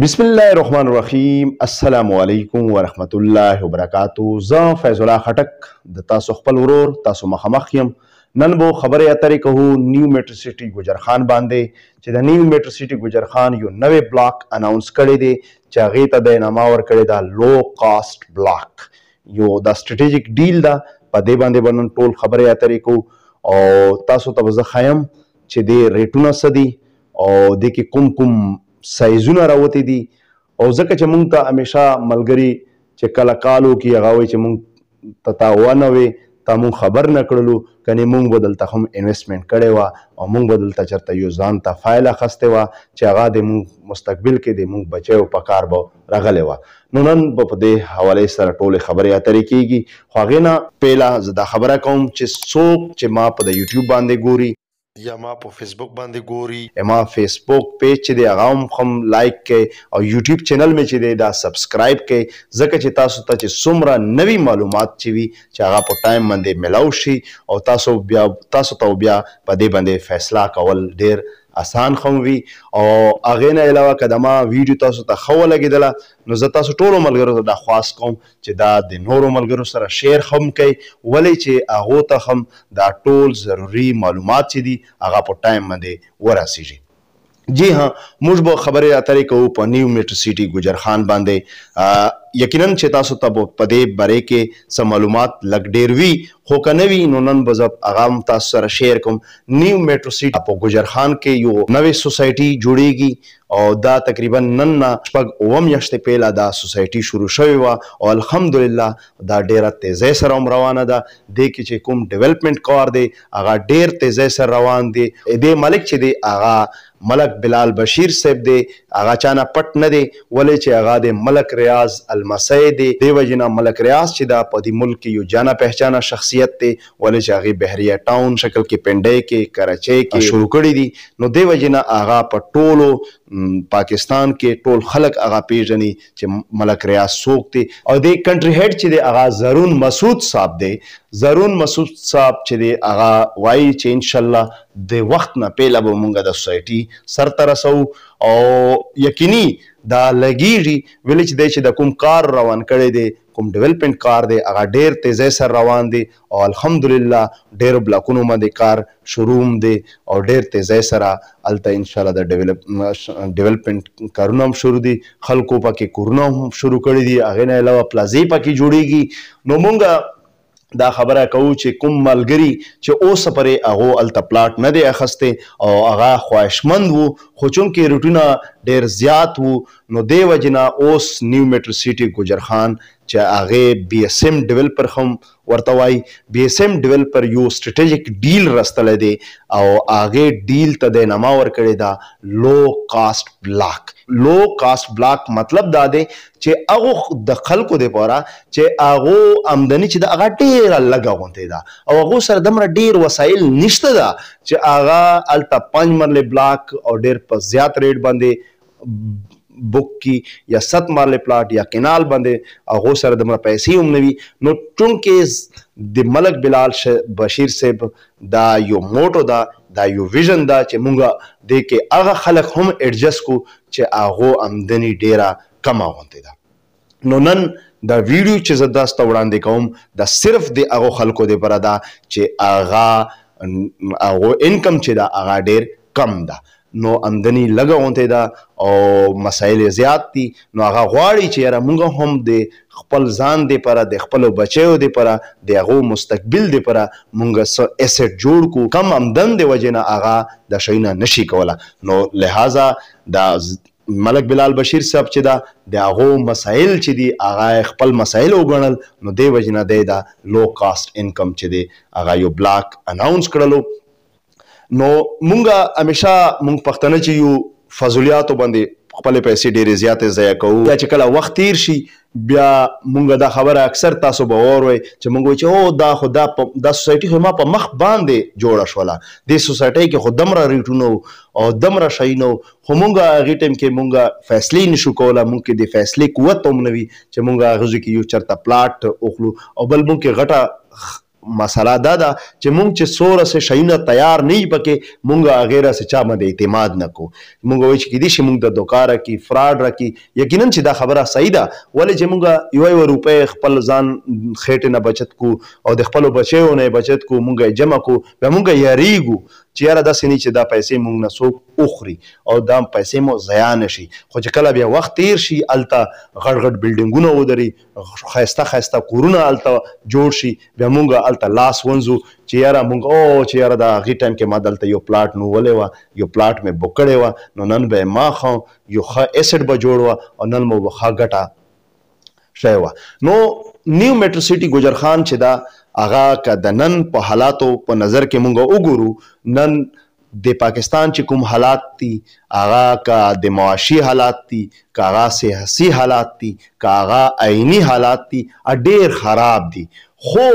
بسم الله الرحمن الرحیم السلام علیکم ورحمت الله وبرکاتو زه فیض الله خټک د تاسو خپل ورور تاسو مخامخ یم نن به خبره اترې کوو نیو میټر سټي ګجر خان باندې چې د نیو میټر سټي ګجر خان یو نوې بلاک اناونس کړی دی چې هغه ته د انعام ور کړی دا لو کاست بلاک یو دا سټریټیجیک ډیل دا په دې باندې باندې ټول خبره اترې کوو او تاسو ته زه خایم چې د ریټونه سدي او د کې کوم کوم سایزونه راوتی دي او ځکه چې مونږ ته همیشه ملګری چې کله کالو کې هغه وي چې مونږ تتاوانه وي تا مونږ خبر نه کړلو کني مونږ بدل ته هم انویسټمنټ کړي وا او مونږ بدل ته چرته یو ځان ته فایل اخسته وا چې هغه د مونږ مستقبل کې د مونږ بچو په کار بو راغلی وا نو نن په دې حواله سره ټوله خبرې اترې کیږي خو غینا پهلا زدا خبره کوم چې څوک چې ما په د یوټیوب باندې ګوري یا ما په فیسبوک باندې ګوري ما فیسبوک پیج چې دی هغه هم خم لایک کړئ او یوټیوب چینل می چې دی دا سبسکرایب کړئ ځکه چې تاسو ته چې څومره نوي معلومات چې وي چې هغه په ټایم باندې ملاو شي او تاسو بیا تاسو ته بیا په دې باندې فیصله کول ډیر اسان خو وي او اغه نه علاوه کدمه ویډیو تاسو ته خو لګیدله نو زه تاسو ټولو ملګرو ته دا خواس کوم چې دا د نورو ملګرو سره شیر خم کوي ولی چې هغه ته هم دا ټول ضروری معلومات چې دي هغه په ټایم باندې ورسیږي جی ها موږ به خبرې اترې کوو په نیو میټر سیټي ګجر خان باندې یقینا چې تاسو ته په دې باره کې سم معلومات لګ ډیروي خو کنوي نو نن بزب اغام تاسو سره شیر کوم نیو میټرو سیټ په ګجر خان کې یو نوې سوسایټي جوړیږي او دا تقریبا نن نه شپږ اوم یشتې پیلا دا سوسایټي شروع شوې و او الحمدلله دا ډیره تیزه سره روانه ده د کې چې کوم ډیولپمنٹ کار دی هغه ډیر تیزه سره روان دی دې ملک چې دی هغه ملک بلال بشیر صاحب دی هغه چانه پټ نه دی ولې چې هغه د ملک ریاض ال لمسی دی دیو جنا ملک ریاض چې دا په دې ملک یو جانا پہچانا شخصیت دی ولې چې هغه بحریه ټاون شکل کې پنډې کې کراچۍ کې شروع کړی دي نو دیو جنا هغه په ټولو پاکستان کې ټول خلک هغه پیژني چې ملک ریاض څوک دی او د کنټری هډ چې د هغه زرون مسعود صاحب دی زرون مسعود صاحب چې دی هغه وایي چې ان شاء الله د وخت نه پیله به مونږ د سوسایټي سر ته رسو او یقیني دا لګیږي ویلج دی چې د کوم کار روان کړي دی کوم ډیولپمنٹ کار دی هغه ډیر تیزی سره روان دی او الحمدلله ډیر بلاکونو باندې کار شروعوم دی او ډیر تیزی سره الته ان شاء الله د ډیولپمنٹ کارونه هم شروع دي خلکو پکې کورونه هم شروع کړي دي هغه نه علاوه پلازې پکې جوړیږي نو مونږ دا خبره کوو چې کوم ملګری چې اوس پرې هغه الټا پلاټ نه دی اخسته او هغه خواهشمند وو خو چون کې روټینا ډیر زیات وو نو دی وجنا اوس نیو میټر سیټي ګجر خان چې هغه بي اس ام ډیولپر هم ورته وای بي اس ام ډیولپر یو ستراتیژیک ډیل راستل دی او هغه ډیل ته د نامه ور کړی دا لو کاست بلاک لو کاست بلاک مطلب دا دی چې هغه د خلکو د پوره چې هغه آمدنی چې د هغه ډیره لګه غونته ده او هغه سره دمر ډیر وسایل نشته ده چې هغه الټا پنځ مرله بلاک او ډیر په زیات ریټ باندې بوک کی یا ست مارله پلاټ یا کینال باندې هغه سره د پیسې هم نوي نو چونکې د ملک بلال بشیر صاحب دا یو موټو دا دا یو ویژن دا چې مونږه د کې هغه خلک هم ایڈجست کو چې هغه آمدنی ډیره کم اونته ده نو نن دا ویډیو چې زه تاسو وړاندې کوم دا صرف د هغه خلکو دی پر دا چې هغه هغه انکم چې دا هغه ډیر کم ده نو آمدنی لګه اونته دا او مسایل زیات دي نو هغه غواړي چې یاره مونږ هم د خپل ځان دی پره د خپل بچیو دی پره د هغه مستقبل دی پره مونږ سو اسټ جوړ کو کم آمدن دی وجنه هغه د شینه نشي کوله نو لہذا دا ملک بلال بشیر صاحب چې دا د هغه مسایل چې دی هغه خپل مسایل وګڼل نو دی وجنه دی دا لو کاست انکم چې دی هغه یو بلاک اناونس کړلو نو مونږه همیشه مونږ پښتنه چې یو فضولیاتو باندې خپل پیسې ډېرې زیاتې ضایع کوو یا چې کله وخت تیر شي بیا مونږ دا خبره اکثر تاسو به وروي چې مونږ چې او دا خدا د سوسایټي خو ما په مخ باندې جوړه شولا د سوسایټي کې خدامره ریټونو او دمره شینو خو مونږه غي ټیم کې مونږه فیصله نشو کوله مونږ کې د فیصله قوت هم نوي چې مونږه غوږ کې یو چرته پلاټ اوخلو او بل مونږ کې غټه مسله دا ده چې مونږ چې سوره سه شینه تیار نه پکې مونږ غیره سه چا باندې اعتماد نکو مونږ وای چې کدي شي مونږ د دوکارا کې فراډ را کې یقینا چې دا خبره صحیح ده ولې چې مونږ یو یو روپې خپل ځان خېټه نه بچت کو او د خپل بچیو نه بچت کو مونږ جمع کو به مونږ یریګو چې یاره داسې نه چې دا پیسې مونږ نه څوک اخري او دا پیسې مو ضیا نشي خو چې کله بیا وخت تیر شي الته غړ غړ بلډینګونه ودري خایسته خایسته کورونه الته جوړ شي بیا مونږ الته لاس ونزو چې یاره مونږ او چې یاره دا غي ټایم کې ما دلته یو پلاټ نو ولې وا یو پلاټ مې بک کړی و نو نن به ما خو یو ښه اسټ به جوړ او نن مو ښه ګټه شوی و نو نیو میټر سیټي ګجر خان چې دا اغا که د نن په حالاتو په نظر کې مونږ وګورو نن د پاکستان چې کوم حالات دي اغا کا د معاشي حالات دي کاغا سیاسي حالات دي کاغا عيني حالات دي ډېر خراب دي خو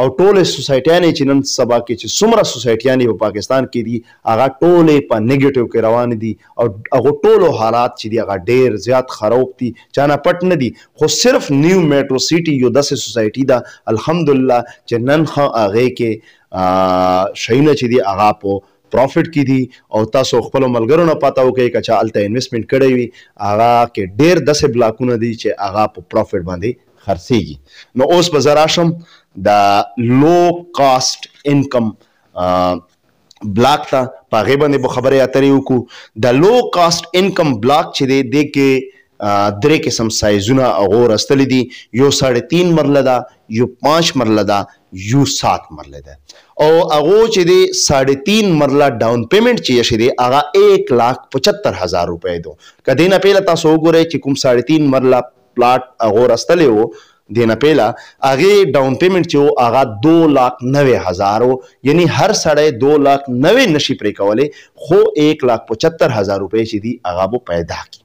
او ټول سوسایټیانې چې نن سبا کې چې څومره سوسایټیانې په پاکستان کې دي هغه ټولې په نیگیټیو کې روان دي او هغه ټولو حالات چې دي هغه ډېر زیات خراب دي چانه پټ نه دي خو صرف نیو میټرو سیټي یو داسې سوسایټي ده الحمدلله چې نن خو هغه کې شینه چې دي هغه په پروفټ کې دي او تاسو خپل ملګرو نه پاتاو کې کچا الته انویسټمنٹ کړی وي هغه کې ډېر داسې بلاکونه دي چې هغه په پروفټ باندې خرڅیږي نو اوس به زراشم د لو کاست انکم بلاک ته پاغه باندې به خبره اترې وکړو د لو کاست انکم بلاک چې دی د کې درې قسم سایزونه هغه راستل دي یو 3.5 مرله ده یو 5 مرله ده یو 7 مرله ده او هغه چې دی 3.5 مرله ډاون پیمنٹ چې شي دی هغه 175000 روپۍ دو کدی نه پیله تاسو وګورئ چې کوم 3.5 مرله پلاټ هغه راستلې وو دینا پیلا هغه ډاون پیمنت چې هغه 2 لک 90 هزار یعنی هر سړی 2 لک 90 نشي پرې کولای خو 1 لک 75 هزار روپے چې دی هغه به پیدا کی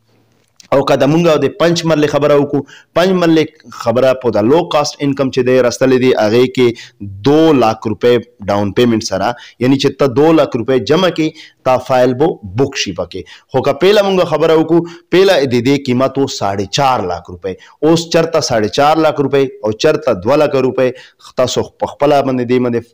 او کدا مونږه د پنځ مرلې خبره وکړو پنځ مرلې خبره په د لو کاست انکم چې دی راستلې دی هغه کې 2 لک روپې ډاون پیمنٹ سره یعنی چې ته 2 لک روپې جمع کې تا فایل بو بک شي پکې خو کا پهلا مونږه خبره وکړو پهلا د دې قیمت 4.5 لک روپې اوس چرته 4.5 لک روپې او چرته 2 لک روپې تاسو په خپل باندې دې باندې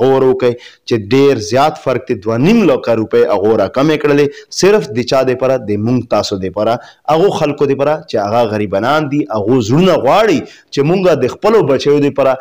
غور وکړئ چې ډیر زیات فرق دی 2.5 لک روپے هغه را کم کړلې صرف د چا د پره د مونږ تاسو د پره هغه خلکو د پره چې هغه غریبانان دي هغه زړونه غواړي چې مونږه د خپل بچیو د پره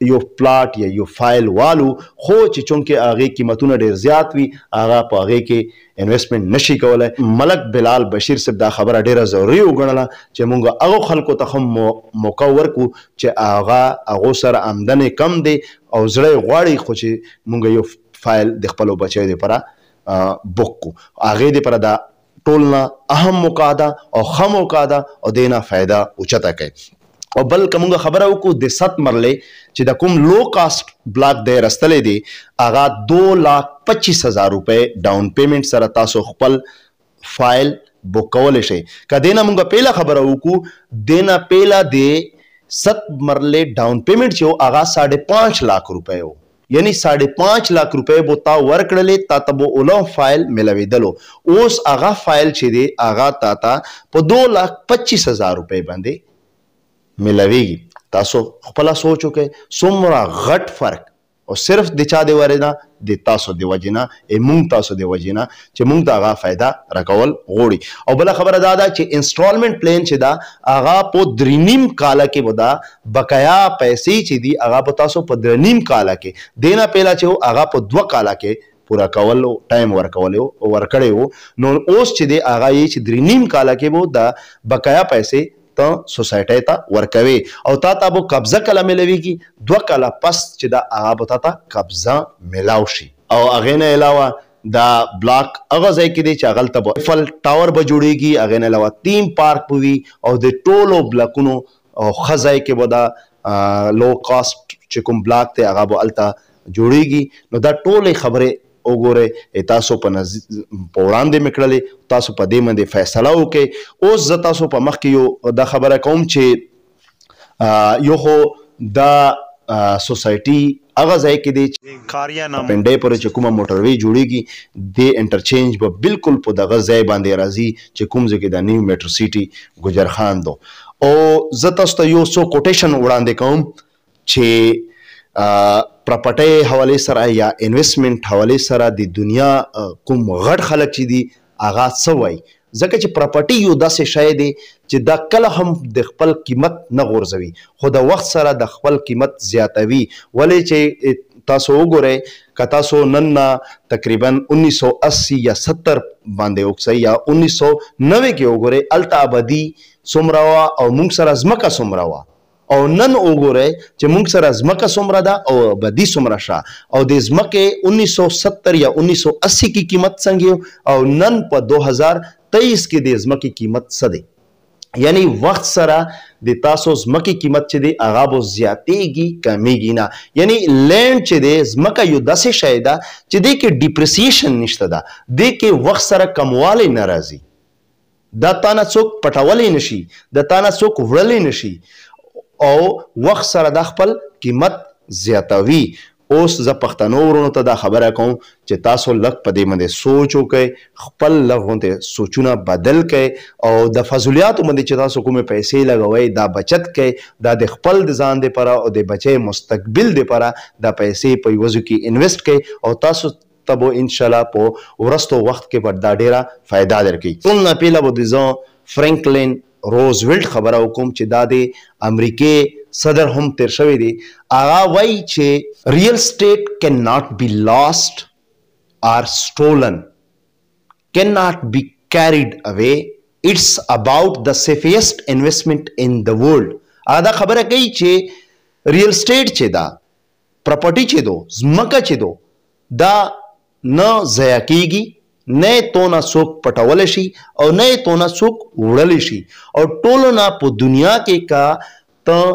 یو پلاټ یا یو فایل والو خو چې چونکه هغه قیمتونه ډیر زیات وي هغه په هغه کې انویسټمنت نشي کولای ملک بلال بشیر صاحب دا خبره ډیره ضروری وګڼله چې موږ هغه خلکو ته هم موقع ورکو چې هغه هغه سره آمدنه کم دی او زړه غواړي خو چې موږ یو فایل د خپل بچیو لپاره بوکو هغه لپاره دا ټولنا اهم موقع ده او خمو موقع ده او دینا فائدہ اوچتا کوي او بل کومه خبره وکړو د 7 مرله چې د کوم لو کاست بلاک دی رستلې دی اغا 2 لک 25000 روپې ډاون پیمنٹ سره تاسو خپل فایل بک کول شي کدینا موږ پیلا خبره وکړو دینا پیلا دی 7 مرله ډاون پیمنٹ چې اغا 5.5 لک روپې وو یعنی 5.5 لک روپے بو تا ورکړلې تا ته بو اولو فایل ملويدلو اوس اغا فایل چې دی اغا تا ته په 2 لک 25000 روپے باندې ملويږي تاسو خپل سوچو کې څومره غټ فرق او صرف د چا دی ورنه د تاسو دی وجینا مونږ تاسو دی وجینا چې مونږ ته هغه फायदा راکول غوړي او بل خبره دا ده چې انسټالمنت پلان چې دا هغه په درنیم کاله کې ودا بقایا پیسې چې دی هغه په تاسو په درنیم کاله کې دینا پهلا چې هغه په دوه کاله کې پورا کول ټایم ورکول ورکړیو نو اوس چې دی هغه یې چې درنیم کاله کې وو دا بقایا پیسې ته سوسایټي ته ورکوي او تا ته به قبضه کله ملويږي دوه کله پس چې دا هغه به تا ته قبضه ملاو شي او هغه نه علاوه دا بلاک هغه ځای کې دی چې هغه ته ایفل ټاور به جوړیږي هغه نه علاوه تیم پارک پوي او د ټولو بلاکونو او خزای کې به دا لو کاست چې کوم بلاک ته هغه به الته جوړیږي نو دا ټولې خبره وګورئ تاسو په نز... په وړاندې مکړلې تاسو په دې باندې فیصله وکړئ اوس زه تاسو په مخ کې یو د خبره کوم چې یو خو د سوسایټي هغه ځای کې دی کاریا نام پنده پر چې کومه موټر وی جوړیږي د انټرچینج به بالکل په دغه ځای باندې راځي چې کوم ځای کې د نیو میټرو سیټي ګجر خان دو او زه تاسو ته یو سو کوټیشن وړاندې کوم چې پراپرټي حواله سره یا انویسټمنټ حواله سره د دنیا کوم غټ خلک چې دي اغا سوای ځکه چې پراپرټي یو داسې شی دی چې دا کله هم د خپل قیمت نه غورځوي خو د وخت سره د خپل قیمت زیاتوي ولې چې تاسو وګورئ که تاسو نن تقریبا 1980 یا 70 باندې وکړئ یا 1990 کې وګورئ التا ابدي سمراوا او موږ سره زمکه سمراوا او نن وګورئ چې موږ سره ځمکه څومره ده او بدی څومره شوه او د ځمکې 1970 یا 1980 کی قیمت څنګه او نن په 2023 کې د ځمکې قیمت څه دی یعنی وخت سره د تاسو ځمکې قیمت چې دی هغه بو زیاتېږي کمیږي نه یعنی لینډ چې دی ځمکه یو داسې شی ده چې دی کې ډیپریسیشن نشته ده دی کې وخت سره کموالی نه راځي دا تانه څوک پټولې نشي د تانه څوک وړلې نشي او وخت سره د خپل قیمت زیاتوي اوس ز پښتنو ورونو ته دا خبره کوم چې تاسو لک په دې باندې سوچ وکړئ خپل لغونته سوچونه بدل کړئ او د فضولیات باندې چې تاسو کومه پیسې لګوي دا بچت کړئ دا د خپل د ځان لپاره او د بچي مستقبل لپاره دا پیسې په یوزو کې انویسټ کړئ او تاسو تبو ان شاء الله په ورستو وخت کې به دا ډیره फायदा درکړي ټول نه پیله بو د فرانکلین روزولټ خبره وکوم چې دا د امریکای صدر هم تیر شوی دی هغه وایي چې ریل سټیټ کین ناٹ بی لاست آر سټولن کین ناٹ بی کیریډ اوی اټس اباوت د سیفیست انویسټمنٹ ان د ورلد هغه دا خبره کوي چې ریل سټیټ چې دا پراپرټي چې دو زمکه چې دو دا نه ضایع کیږي نه تونه څوک پټول شي او نه تونه څوک وړل شي او ټولو نه په دنیا کې کا ته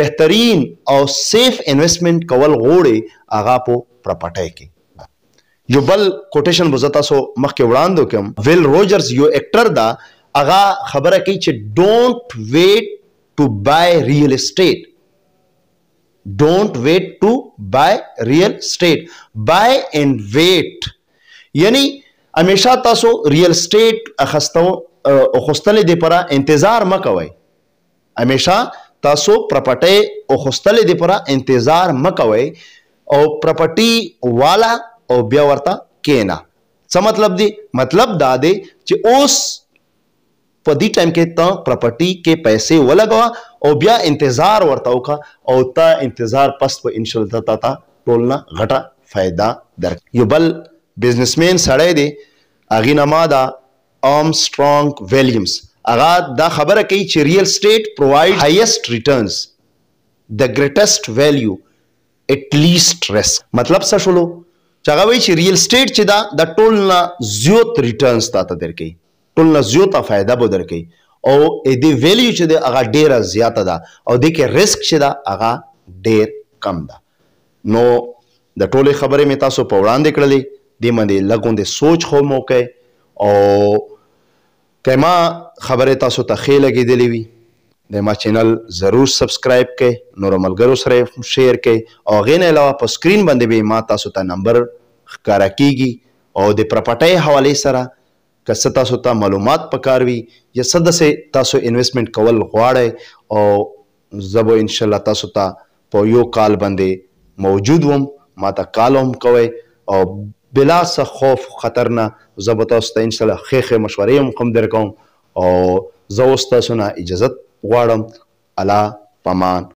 بهترین او سیف انویسمنت کول غوړې هغه په پراپرټي کې یو بل کوټیشن بزتا سو مخکې وړاندو کوم ویل روجرز یو اکټر دا هغه خبره کوي چې ډونټ ویټ ټو بای ریل اسټیټ ډونټ ویټ ټو بای ریل اسټیټ بای اینڈ ویټ یعنی همیشه تاسو ریل سټیټ اخستو اخستلې دی پره انتظار مکوئ همیشه تاسو پراپرټي او خوستلې دی پره انتظار مکوئ او پراپرټي والا او بیا ورته کینا څه مطلب دی مطلب دا دی چې اوس په دې ټایم کې ته پراپرټي کې پیسې ولګوا او بیا انتظار ورته وکا او ته انتظار پس په انشاء الله تا ټولنا غټه फायदा درک یو بل بزنسمین سړی دی اغه نما دا ام سترونګ ویلیامز اغه دا خبره کوي چې ریل اسټیټ پروواید هایست ریټرنز د ګریټست ویلیو ات لیست ریسک مطلب څه شولو چې هغه وایي چې ریل اسټیټ چې دا د ټول نه زیات ریټرنز تاته درکې ټول نه زیاته فائدہ به درکې او ا دې ویلیو چې دا هغه ډیره زیاته ده او د کې ریسک چې دا هغه ډیر کم ده نو د ټوله خبرې مې تاسو په وړاندې کړلې دې باندې لګوندې سوچ خو مو کوي او کما خبره تاسو ته خې لګېدلې وي د ما چینل ضرور سبسکرایب کړئ نور ملګرو سره شیر کړئ او غین علاوه په سکرین باندې به ما تاسو ته نمبر ښکارا کیږي او د پراپرټۍ حواله سره که څه تاسو ته معلومات پکاروي یا څه د تاسو انویسټمنټ کول غواړئ او زبو ان شاء الله تاسو ته تا په یو کال باندې موجود وم ما ته کال هم کوي او بلا څه خوف خطر نه زه به تاسو ته انشاءالله ښې ښې مشورې هم کوم در کوم او زه اوس تاسو نه اجازت غواړم الله پامان